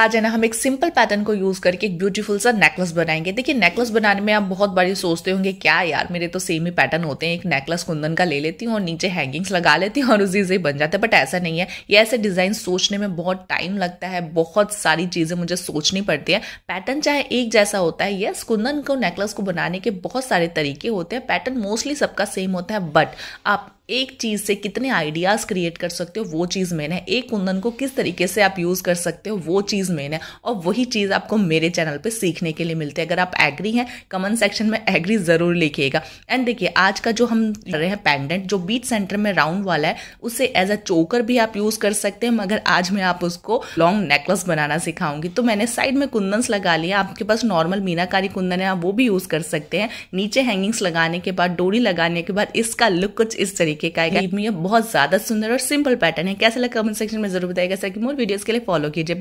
आज है ना हम एक सिंपल पैटर्न को यूज करके एक ब्यूटीफुल सा नेकलेस बनाएंगे देखिए नेकलेस बनाने में आप बहुत बारी सोचते होंगे क्या यार मेरे तो सेम ही पैटर्न होते हैं एक नेकलेस कुंदन का ले लेती हूँ और नीचे हैंगिंग्स लगा लेती हूँ और उसी से बन जाते हैं बट ऐसा नहीं है ये ऐसे डिजाइन सोचने में बहुत टाइम लगता है बहुत सारी चीजें मुझे सोचनी पड़ती है पैटर्न चाहे एक जैसा होता है यस कुंदन को नेकलेस को बनाने के बहुत सारे तरीके होते हैं पैटर्न मोस्टली सबका सेम होता है बट आप एक चीज़ से कितने आइडियाज़ क्रिएट कर सकते हो वो चीज़ मेन है एक कुंदन को किस तरीके से आप यूज़ कर सकते हो वो चीज़ मेन है और वही चीज़ आपको मेरे चैनल पे सीखने के लिए मिलती है अगर आप एग्री हैं कमेंट सेक्शन में एग्री ज़रूर लिखिएगा एंड देखिए आज का जो हम कर रहे हैं पेंडेंट जो बीच सेंटर में राउंड वाला है उसे एज अ चोकर भी आप यूज़ कर सकते हैं मगर आज मैं आप उसको लॉन्ग नेकलेस बनाना सिखाऊंगी तो मैंने साइड में कुंदन्स लगा लिया आपके पास नॉर्मल मीनाकारी कुंदन है आप वो भी यूज़ कर सकते हैं नीचे हैंगिंग्स लगाने के बाद डोरी लगाने के बाद इसका लुक कुछ इस तरीके लेके का बहुत ज्यादा सुंदर और सिंपल पैटर्न है कैसा लगा कमेंट सेक्शन में जरूर बताएगा की मोर वीडियोस के लिए फॉलो कीजिए